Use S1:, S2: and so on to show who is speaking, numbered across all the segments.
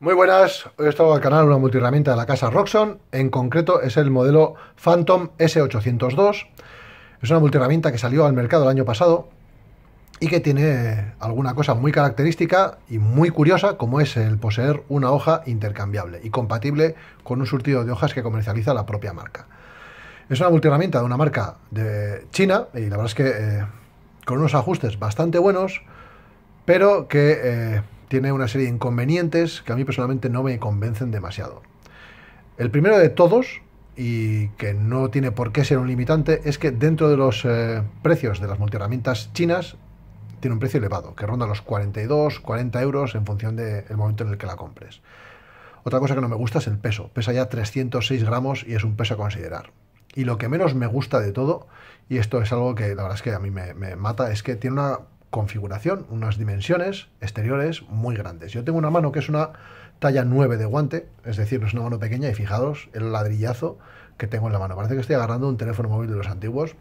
S1: Muy buenas, hoy he estado al canal una multiherramienta de la casa Roxon, en concreto es el modelo Phantom S802, es una multiherramienta que salió al mercado el año pasado y que tiene alguna cosa muy característica y muy curiosa como es el poseer una hoja intercambiable y compatible con un surtido de hojas que comercializa la propia marca. Es una multiherramienta de una marca de China y la verdad es que eh, con unos ajustes bastante buenos, pero que... Eh, tiene una serie de inconvenientes que a mí personalmente no me convencen demasiado. El primero de todos, y que no tiene por qué ser un limitante, es que dentro de los eh, precios de las multiherramientas chinas tiene un precio elevado, que ronda los 42, 40 euros en función del momento en el que la compres. Otra cosa que no me gusta es el peso. Pesa ya 306 gramos y es un peso a considerar. Y lo que menos me gusta de todo, y esto es algo que la verdad es que a mí me mata, es que tiene una configuración, unas dimensiones exteriores muy grandes. Yo tengo una mano que es una talla 9 de guante, es decir, es una mano pequeña y fijados el ladrillazo que tengo en la mano. Parece que estoy agarrando un teléfono móvil de los antiguos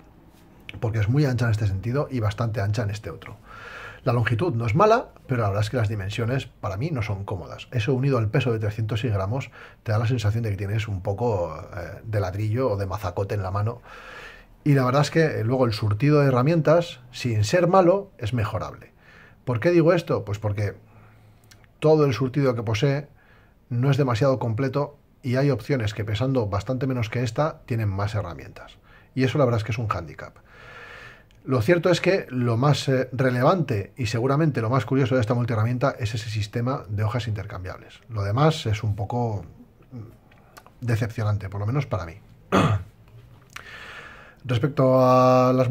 S1: porque es muy ancha en este sentido y bastante ancha en este otro. La longitud no es mala, pero la verdad es que las dimensiones para mí no son cómodas. Eso unido al peso de 306 gramos te da la sensación de que tienes un poco eh, de ladrillo o de mazacote en la mano y la verdad es que eh, luego el surtido de herramientas, sin ser malo, es mejorable. ¿Por qué digo esto? Pues porque todo el surtido que posee no es demasiado completo y hay opciones que pesando bastante menos que esta tienen más herramientas. Y eso la verdad es que es un hándicap. Lo cierto es que lo más eh, relevante y seguramente lo más curioso de esta multiherramienta es ese sistema de hojas intercambiables. Lo demás es un poco mm, decepcionante, por lo menos para mí. Respecto a, la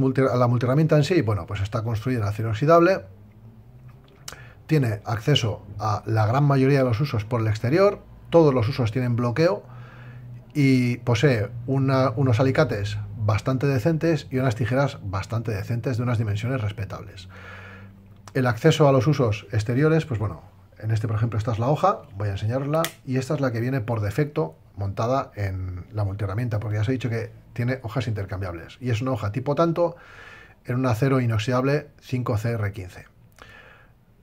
S1: multiherramienta en sí, bueno, pues está construida en acero oxidable, tiene acceso a la gran mayoría de los usos por el exterior, todos los usos tienen bloqueo y posee unos alicates bastante decentes y unas tijeras bastante decentes de unas dimensiones respetables. El acceso a los usos exteriores, pues bueno, en este por ejemplo esta es la hoja, voy a enseñarla y esta es la que viene por defecto montada en la multiherramienta, porque ya os he dicho que tiene hojas intercambiables y es una hoja tipo tanto en un acero inoxidable 5CR15.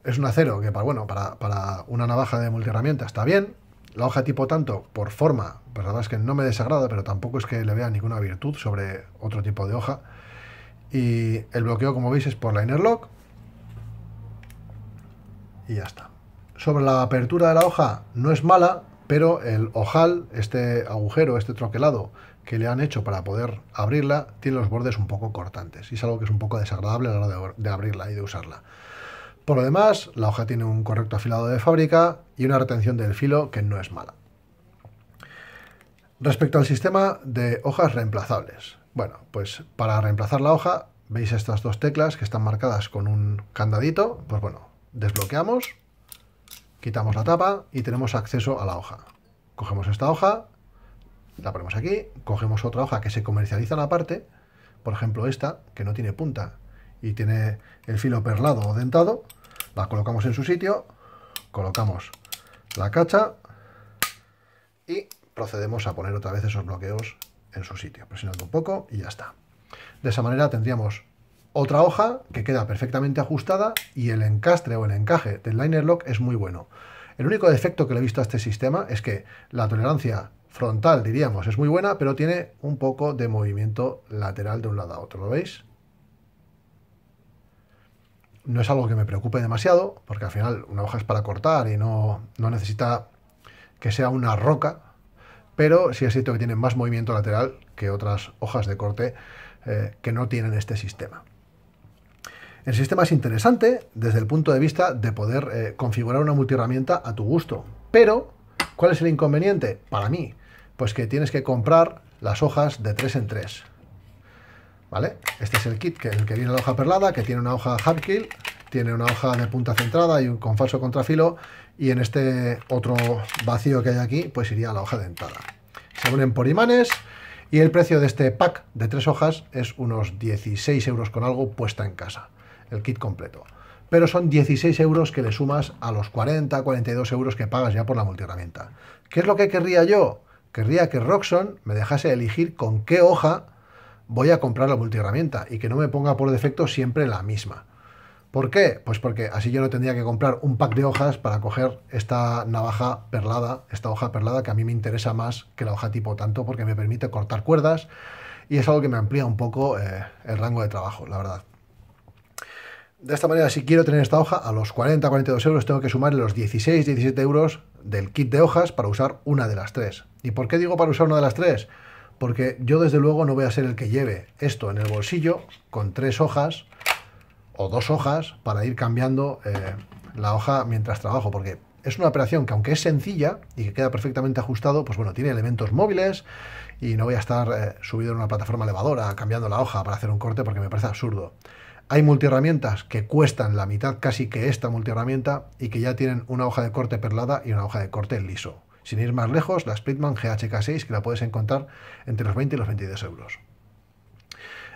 S1: Es un acero que para, bueno, para, una navaja de multiherramienta está bien. La hoja tipo tanto, por forma, pues la verdad es que no me desagrada, pero tampoco es que le vea ninguna virtud sobre otro tipo de hoja. Y el bloqueo, como veis, es por liner lock. Y ya está. Sobre la apertura de la hoja, no es mala, pero el ojal, este agujero, este troquelado, que le han hecho para poder abrirla tiene los bordes un poco cortantes y es algo que es un poco desagradable a la hora de, abrirla y de usarla. Por lo demás, la hoja tiene un correcto afilado de fábrica y una retención del filo que no es mala. Respecto al sistema de hojas reemplazables, bueno, pues para reemplazar la hoja veis estas dos teclas que están marcadas con un candadito, pues bueno, desbloqueamos, quitamos la tapa y tenemos acceso a la hoja. Cogemos esta hoja, la ponemos aquí, cogemos otra hoja que se comercializa en la parte, por ejemplo esta, que no tiene punta y tiene el filo perlado o dentado, la colocamos en su sitio, colocamos la cacha y procedemos a poner otra vez esos bloqueos en su sitio, presionando un poco y ya está. De esa manera tendríamos otra hoja que queda perfectamente ajustada y el encastre o el encaje del liner lock es muy bueno. El único defecto que le he visto a este sistema es que la tolerancia frontal, diríamos. Es muy buena, pero tiene un poco de movimiento lateral de un lado a otro, ¿lo veis? No es algo que me preocupe demasiado, porque al final una hoja es para cortar y no, necesita que sea una roca, pero sí es cierto que tiene más movimiento lateral que otras hojas de corte eh, que no tienen este sistema. El sistema es interesante desde el punto de vista de poder eh, configurar una multiherramienta a tu gusto, pero ¿cuál es el inconveniente? Para mí, pues que tienes que comprar las hojas de tres en tres ¿Vale? Este es el kit, que, el que viene la hoja perlada, que tiene una hoja Hardkill, tiene una hoja de punta centrada y un con falso contrafilo, y en este otro vacío que hay aquí, pues iría la hoja dentada. Se unen por imanes, y el precio de este pack de tres hojas es unos 16 euros con algo puesta en casa, el kit completo. Pero son 16 euros que le sumas a los 40, 42 euros que pagas ya por la multiherramienta. ¿Qué es lo que querría yo? Querría que Roxon me dejase elegir con qué hoja voy a comprar la multiherramienta y que no me ponga por defecto siempre la misma. ¿Por qué? Pues porque así yo no tendría que comprar un pack de hojas para coger esta navaja perlada, esta hoja perlada que a mí me interesa más que la hoja tipo tanto porque me permite cortar cuerdas y es algo que me amplía un poco eh, el rango de trabajo, la verdad. De esta manera, si quiero tener esta hoja, a los 40, 42 euros tengo que sumar los 16, 17 euros del kit de hojas para usar una de las tres. ¿Y por qué digo para usar una de las tres? Porque yo desde luego no voy a ser el que lleve esto en el bolsillo con tres hojas o dos hojas para ir cambiando eh, la hoja mientras trabajo, porque es una operación que aunque es sencilla y que queda perfectamente ajustado, pues bueno, tiene elementos móviles y no voy a estar eh, subido en una plataforma elevadora cambiando la hoja para hacer un corte porque me parece absurdo. Hay multiherramientas que cuestan la mitad casi que esta multiherramienta y que ya tienen una hoja de corte perlada y una hoja de corte liso. Sin ir más lejos, la Splitman GHK6 que la puedes encontrar entre los 20 y los 22 euros.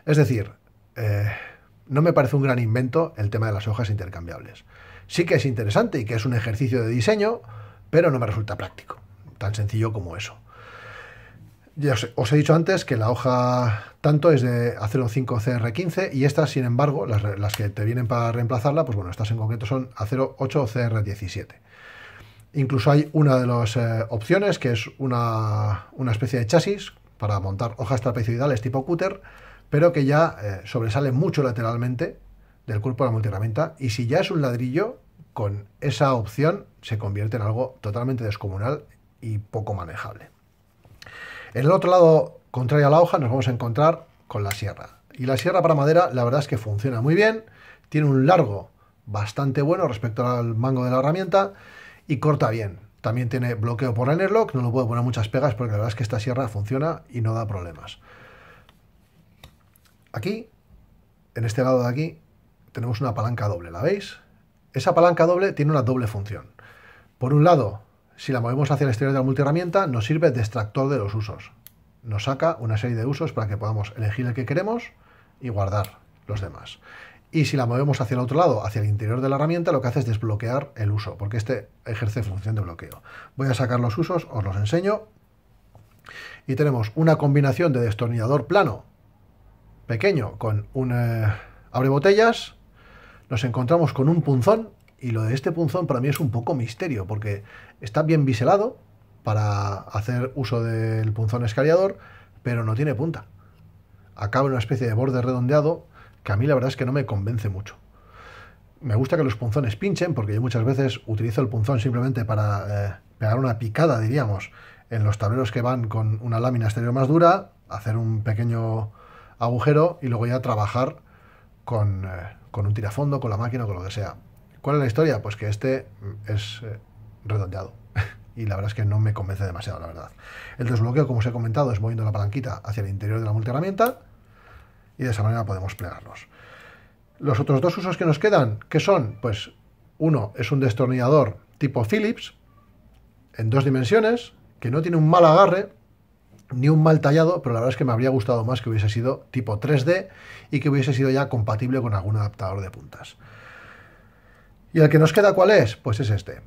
S1: Es decir, eh, no me parece un gran invento el tema de las hojas intercambiables. Sí que es interesante y que es un ejercicio de diseño, pero no me resulta práctico. Tan sencillo como eso. Ya os he dicho antes que la hoja tanto es de A05CR15 y estas, sin embargo, las, que te vienen para reemplazarla, pues bueno, estas en concreto son A08CR17. Incluso hay una de las eh, opciones que es una, especie de chasis para montar hojas trapezoidales tipo cúter, pero que ya eh, sobresale mucho lateralmente del cuerpo de la multiherramienta y si ya es un ladrillo, con esa opción se convierte en algo totalmente descomunal y poco manejable. En el otro lado contraria a la hoja nos vamos a encontrar con la sierra. Y la sierra para madera la verdad es que funciona muy bien, tiene un largo bastante bueno respecto al mango de la herramienta y corta bien. También tiene bloqueo por nerlock, no lo puedo poner muchas pegas porque la verdad es que esta sierra funciona y no da problemas. Aquí, en este lado de aquí, tenemos una palanca doble, ¿la veis? Esa palanca doble tiene una doble función. Por un lado, si la movemos hacia el exterior de la multiherramienta, nos sirve de extractor de los usos nos saca una serie de usos para que podamos elegir el que queremos y guardar los demás. Y si la movemos hacia el otro lado, hacia el interior de la herramienta, lo que hace es desbloquear el uso, porque este ejerce función de bloqueo. Voy a sacar los usos, os los enseño. Y tenemos una combinación de destornillador plano pequeño con un eh, abre botellas. Nos encontramos con un punzón, y lo de este punzón para mí es un poco misterio, porque está bien biselado, para hacer uso del punzón escariador, pero no tiene punta. Acaba en una especie de borde redondeado que a mí la verdad es que no me convence mucho. Me gusta que los punzones pinchen, porque yo muchas veces utilizo el punzón simplemente para eh, pegar una picada, diríamos, en los tableros que van con una lámina exterior más dura, hacer un pequeño agujero y luego ya trabajar con, eh, un tirafondo, con la máquina, o con lo que sea. ¿Cuál es la historia? Pues que este es eh, redondeado. y la verdad es que no me convence demasiado, la verdad. El desbloqueo, como os he comentado, es moviendo la palanquita hacia el interior de la multiherramienta y de esa manera podemos plegarlos. Los otros dos usos que nos quedan, ¿qué son? Pues uno es un destornillador tipo Philips, en dos dimensiones, que no tiene un mal agarre, ni un mal tallado, pero la verdad es que me habría gustado más que hubiese sido tipo 3D y que hubiese sido ya compatible con algún adaptador de puntas. ¿Y el que nos queda cuál es? Pues es este,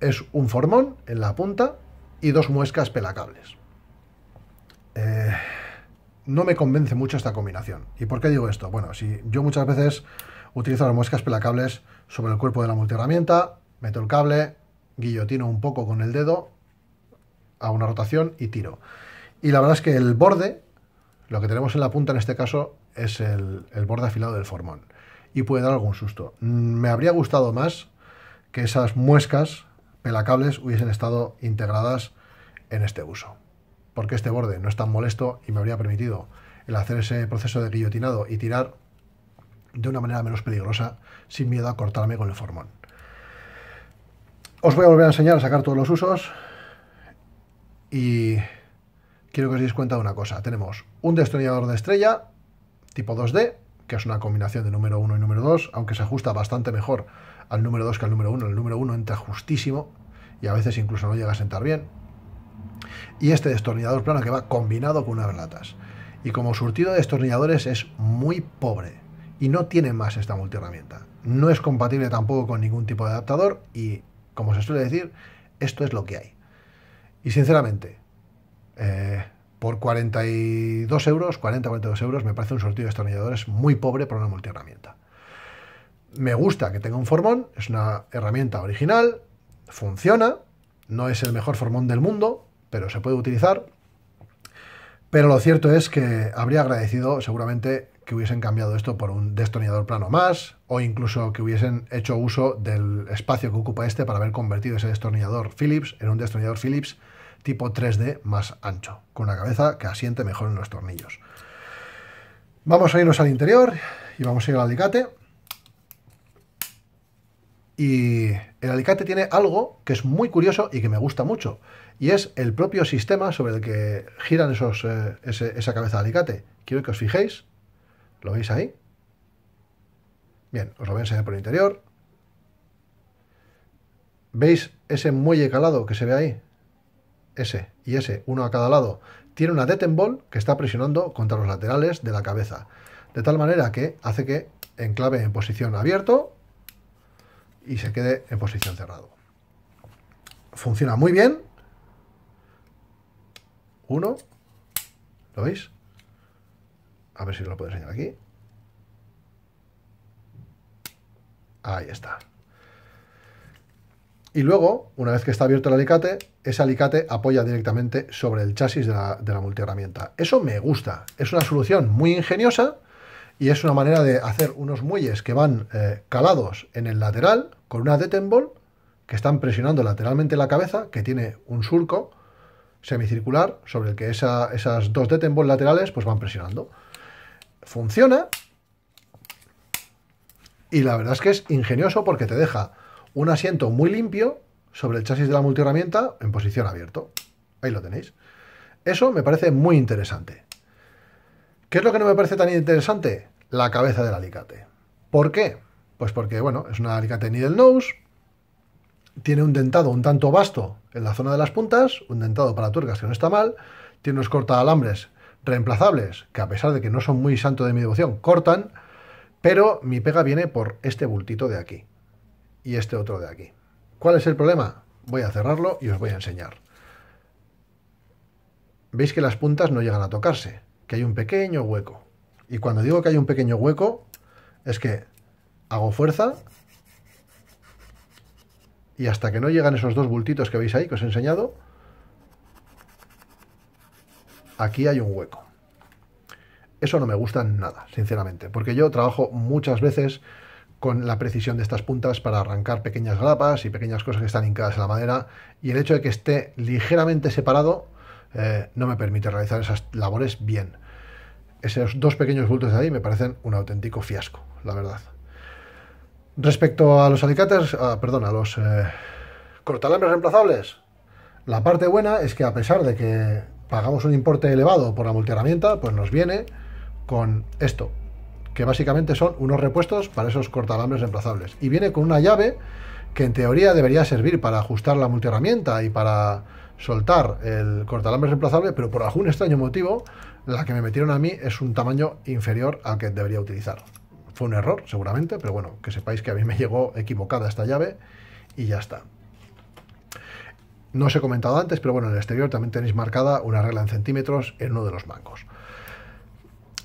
S1: es un formón en la punta y dos muescas pelacables. Eh, no me convence mucho esta combinación. ¿Y por qué digo esto? Bueno, si yo muchas veces utilizo las muescas pelacables sobre el cuerpo de la multiherramienta, meto el cable, guillotino un poco con el dedo hago una rotación y tiro. Y la verdad es que el borde, lo que tenemos en la punta en este caso, es el borde afilado del formón. Y puede dar algún susto. Mm, me habría gustado más que esas muescas cables hubiesen estado integradas en este uso. Porque este borde no es tan molesto y me habría permitido el hacer ese proceso de guillotinado y tirar de una manera menos peligrosa sin miedo a cortarme con el formón. Os voy a volver a enseñar a sacar todos los usos y quiero que os deis cuenta de una cosa. Tenemos un destornillador de estrella tipo 2D, que es una combinación de número 1 y número 2, aunque se ajusta bastante mejor al número 2 que al número 1. El número 1 entra justísimo y a veces incluso no llega a sentar bien. Y este destornillador plano que va combinado con unas latas. Y como surtido de destornilladores es muy pobre y no tiene más esta multiherramienta. No es compatible tampoco con ningún tipo de adaptador y, como se suele decir, esto es lo que hay. Y sinceramente, eh, por 42 euros, 40-42 euros, me parece un surtido de destornilladores muy pobre para una multiherramienta. Me gusta que tenga un formón, es una herramienta original, funciona, no es el mejor formón del mundo, pero se puede utilizar. Pero lo cierto es que habría agradecido seguramente que hubiesen cambiado esto por un destornillador plano más, o incluso que hubiesen hecho uso del espacio que ocupa este para haber convertido ese destornillador Phillips en un destornillador Phillips tipo 3D más ancho, con una cabeza que asiente mejor en los tornillos. Vamos a irnos al interior y vamos a ir al alicate. Y el alicate tiene algo que es muy curioso y que me gusta mucho, y es el propio sistema sobre el que giran eh, esa cabeza de alicate. Quiero que os fijéis, ¿lo veis ahí? Bien, os lo voy a enseñar por el interior. ¿Veis ese muelle calado que se ve ahí? Ese y ese, uno a cada lado. Tiene una detenbol que está presionando contra los laterales de la cabeza, de tal manera que hace que enclave en posición abierto y se quede en posición cerrado. Funciona muy bien. Uno. ¿Lo veis? A ver si lo puedo enseñar aquí. Ahí está. Y luego, una vez que está abierto el alicate, ese alicate apoya directamente sobre el chasis de la, de la multiherramienta. Eso me gusta. Es una solución muy ingeniosa y es una manera de hacer unos muelles que van eh, calados en el lateral con una detenbol que están presionando lateralmente la cabeza, que tiene un surco semicircular sobre el que esas dos detenbol laterales pues van presionando. Funciona y la verdad es que es ingenioso porque te deja un asiento muy limpio sobre el chasis de la multiherramienta en posición abierto. Ahí lo tenéis. Eso me parece muy interesante. ¿Qué es lo que no me parece tan interesante? La cabeza del alicate. ¿Por qué? Pues porque, bueno, es una alicate needle nose, tiene un dentado un tanto vasto en la zona de las puntas, un dentado para tuercas que no está mal, tiene unos alambres reemplazables, que a pesar de que no son muy santo de mi devoción, cortan, pero mi pega viene por este bultito de aquí y este otro de aquí. ¿Cuál es el problema? Voy a cerrarlo y os voy a enseñar. Veis que las puntas no llegan a tocarse que hay un pequeño hueco. Y cuando digo que hay un pequeño hueco, es que hago fuerza y hasta que no llegan esos dos bultitos que veis ahí, que os he enseñado, aquí hay un hueco. Eso no me gusta nada, sinceramente, porque yo trabajo muchas veces con la precisión de estas puntas para arrancar pequeñas grapas y pequeñas cosas que están hincadas en la madera, y el hecho de que esté ligeramente separado eh, no me permite realizar esas labores bien. Esos dos pequeños bultos de ahí me parecen un auténtico fiasco, la verdad. Respecto a los alicates, ah, perdón, los eh, cortalambres reemplazables, la parte buena es que a pesar de que pagamos un importe elevado por la multiherramienta, pues nos viene con esto, que básicamente son unos repuestos para esos cortalambres reemplazables. Y viene con una llave que en teoría debería servir para ajustar la multiherramienta y para soltar el cortalambre reemplazable, pero por algún extraño motivo, la que me metieron a mí es un tamaño inferior al que debería utilizar. Fue un error, seguramente, pero bueno, que sepáis que a mí me llegó equivocada esta llave y ya está. No os he comentado antes, pero bueno, en el exterior también tenéis marcada una regla en centímetros en uno de los bancos.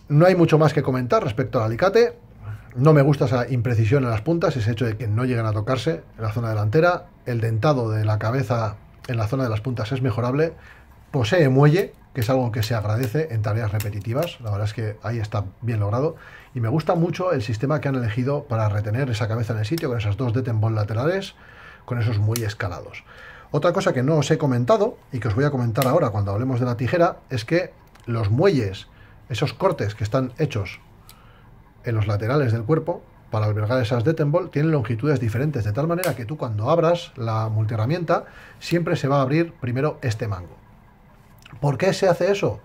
S1: No hay mucho más que comentar respecto al alicate. No me gusta esa imprecisión en las puntas, ese hecho de que no lleguen a tocarse en la zona delantera. El dentado de la cabeza en la zona de las puntas es mejorable. Posee muelle, que es algo que se agradece en tareas repetitivas. La verdad es que ahí está bien logrado. Y me gusta mucho el sistema que han elegido para retener esa cabeza en el sitio, con esas dos Detenbol laterales, con esos muelles calados. Otra cosa que no os he comentado y que os voy a comentar ahora cuando hablemos de la tijera es que los muelles, esos cortes que están hechos en los laterales del cuerpo, para albergar esas Detenbol tienen longitudes diferentes, de tal manera que tú cuando abras la multiherramienta siempre se va a abrir primero este mango. ¿Por qué se hace eso?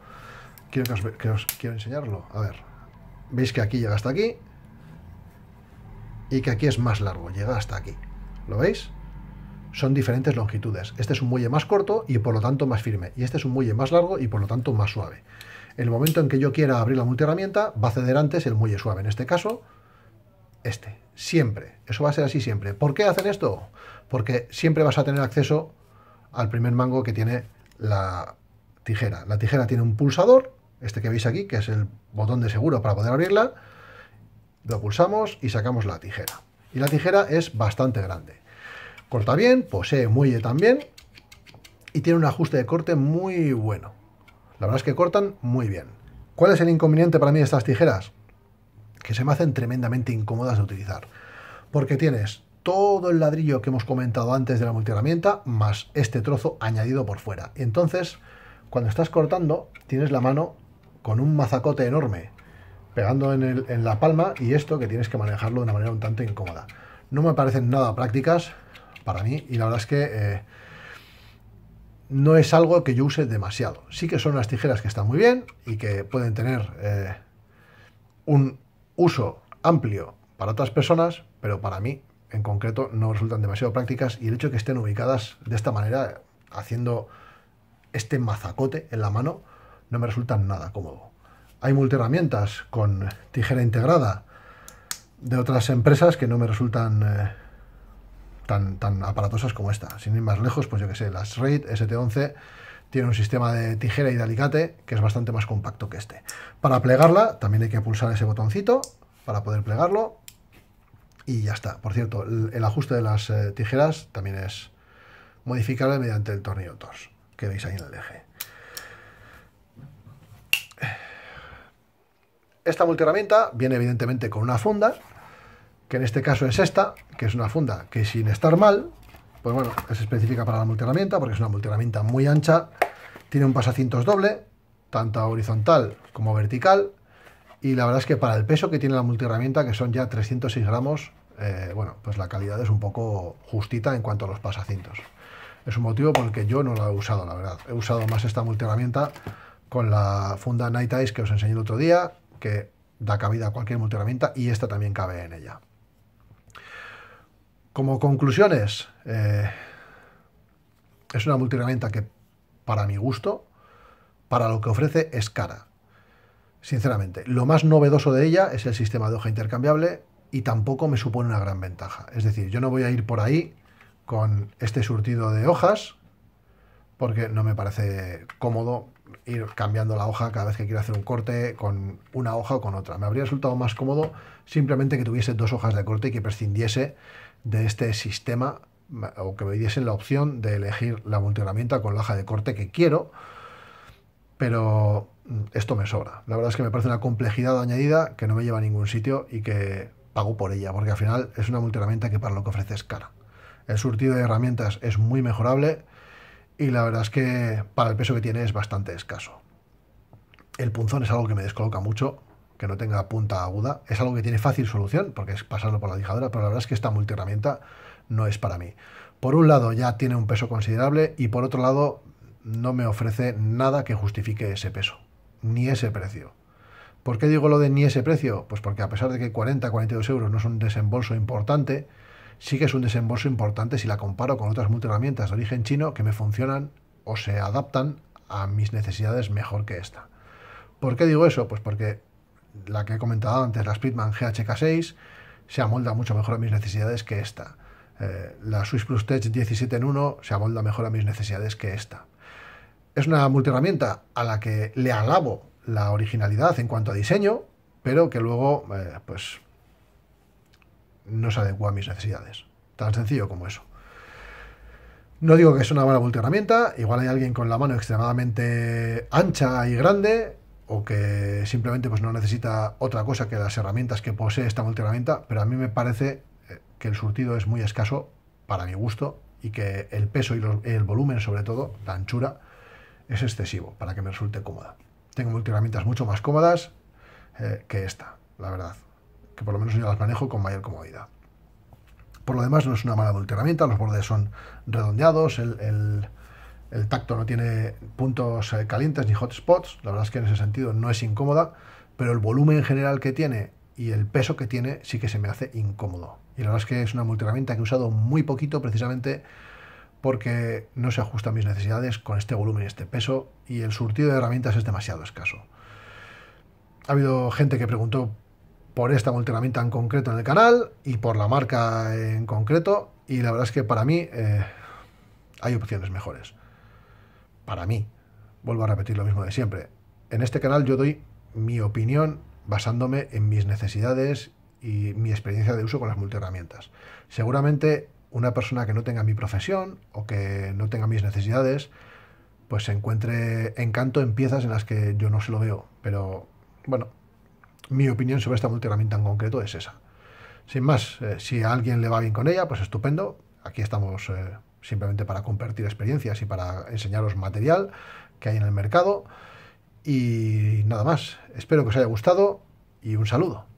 S1: Quiero que os, quiero enseñarlo. A ver, veis que aquí llega hasta aquí y que aquí es más largo, llega hasta aquí. ¿Lo veis? Son diferentes longitudes. Este es un muelle más corto y por lo tanto más firme. Y este es un muelle más largo y por lo tanto más suave. el momento en que yo quiera abrir la multiherramienta, va a ceder antes el muelle suave. En este caso, este. Siempre. Eso va a ser así siempre. ¿Por qué hacen esto? Porque siempre vas a tener acceso al primer mango que tiene la tijera. La tijera tiene un pulsador, este que veis aquí, que es el botón de seguro para poder abrirla. Lo pulsamos y sacamos la tijera. Y la tijera es bastante grande. Corta bien, posee muelle también y tiene un ajuste de corte muy bueno. La verdad es que cortan muy bien. ¿Cuál es el inconveniente para mí de estas tijeras? que se me hacen tremendamente incómodas de utilizar. Porque tienes todo el ladrillo que hemos comentado antes de la multiherramienta, más este trozo añadido por fuera. Entonces, cuando estás cortando, tienes la mano con un mazacote enorme, pegando en, la palma, y esto que tienes que manejarlo de una manera un tanto incómoda. No me parecen nada prácticas para mí, y la verdad es que... Eh, no es algo que yo use demasiado. Sí que son unas tijeras que están muy bien y que pueden tener eh, un uso amplio para otras personas, pero para mí en concreto no resultan demasiado prácticas y el hecho de que estén ubicadas de esta manera, haciendo este mazacote en la mano, no me resulta nada cómodo. Hay multiherramientas con tijera integrada de otras empresas que no me resultan eh, tan, tan aparatosas como esta. Sin ir más lejos, pues yo que sé, las RAID ST11 tiene un sistema de tijera y de alicate que es bastante más compacto que este. Para plegarla también hay que pulsar ese botoncito para poder plegarlo y ya está. Por cierto, el, ajuste de las eh, tijeras también es modificable mediante el tornillo TORS que veis ahí en el eje. Esta multiherramienta viene evidentemente con una funda, que en este caso es esta, que es una funda que sin estar mal, pues bueno, es específica para la multiherramienta porque es una multiherramienta muy ancha. Tiene un pasacintos doble, tanto horizontal como vertical. Y la verdad es que para el peso que tiene la multiherramienta, que son ya 306 gramos, eh, bueno, pues la calidad es un poco justita en cuanto a los pasacintos. Es un motivo por el que yo no la he usado, la verdad. He usado más esta multiherramienta con la funda Night Eyes que os enseñé el otro día, que da cabida a cualquier multiherramienta y esta también cabe en ella. Como conclusiones, eh, es una multiherramienta que, para mi gusto, para lo que ofrece, es cara. Sinceramente, lo más novedoso de ella es el sistema de hoja intercambiable y tampoco me supone una gran ventaja. Es decir, yo no voy a ir por ahí con este surtido de hojas porque no me parece cómodo ir cambiando la hoja cada vez que quiero hacer un corte con una hoja o con otra. Me habría resultado más cómodo simplemente que tuviese dos hojas de corte y que prescindiese de este sistema o que me diesen la opción de elegir la multiherramienta con laja de corte que quiero, pero mm, esto me sobra. La verdad es que me parece una complejidad añadida que no me lleva a ningún sitio y que pago por ella, porque al final es una multiherramienta que para lo que ofrece es cara. El surtido de herramientas es muy mejorable y la verdad es que para el peso que tiene es bastante escaso. El punzón es algo que me descoloca mucho, que no tenga punta aguda, es algo que tiene fácil solución, porque es pasarlo por la lijadora, pero la verdad es que esta multiherramienta no es para mí. Por un lado ya tiene un peso considerable y por otro lado no me ofrece nada que justifique ese peso, ni ese precio. ¿Por qué digo lo de ni ese precio? Pues porque a pesar de que 40, 42 euros no es un desembolso importante, sí que es un desembolso importante si la comparo con otras multiherramientas de origen chino que me funcionan o se adaptan a mis necesidades mejor que esta. ¿Por qué digo eso? Pues porque la que he comentado antes, la SPITMAN GHK6, se amolda mucho mejor a mis necesidades que esta. Eh, la Swiss Plus Tech 17 en 1 se amolda mejor a mis necesidades que esta. Es una multiherramienta a la que le alabo la originalidad en cuanto a diseño, pero que luego eh, pues no se adecua a mis necesidades. Tan sencillo como eso. No digo que es una mala multiherramienta, igual hay alguien con la mano extremadamente ancha y grande o que simplemente pues, no necesita otra cosa que las herramientas que posee esta multiherramienta, pero a mí me parece eh, que el surtido es muy escaso para mi gusto y que el peso y el volumen, sobre todo, la anchura, es excesivo para que me resulte cómoda. Tengo multiherramientas mucho más cómodas eh, que esta, la verdad, que por lo menos yo las manejo con mayor comodidad. Por lo demás, no es una mala multiherramienta, los bordes son redondeados, el el tacto no tiene puntos eh, calientes ni hotspots, la verdad es que en ese sentido no es incómoda, pero el volumen en general que tiene y el peso que tiene sí que se me hace incómodo. Y la verdad es que es una multiherramienta que he usado muy poquito precisamente porque no se ajusta a mis necesidades con este volumen y este peso y el surtido de herramientas es demasiado escaso. Ha habido gente que preguntó por esta multiherramienta en concreto en el canal y por la marca en concreto y la verdad es que para mí eh, hay opciones mejores para mí, vuelvo a repetir lo mismo de siempre, en este canal yo doy mi opinión basándome en mis necesidades y mi experiencia de uso con las multiherramientas. Seguramente una persona que no tenga mi profesión o que no tenga mis necesidades, pues se encuentre encanto en piezas en las que yo no se lo veo. Pero bueno, mi opinión sobre esta multiherramienta en concreto es esa. Sin más, eh, si a alguien le va bien con ella, pues estupendo. Aquí estamos eh, simplemente para compartir experiencias y para enseñaros material que hay en el mercado. Y nada más, espero que os haya gustado y un saludo.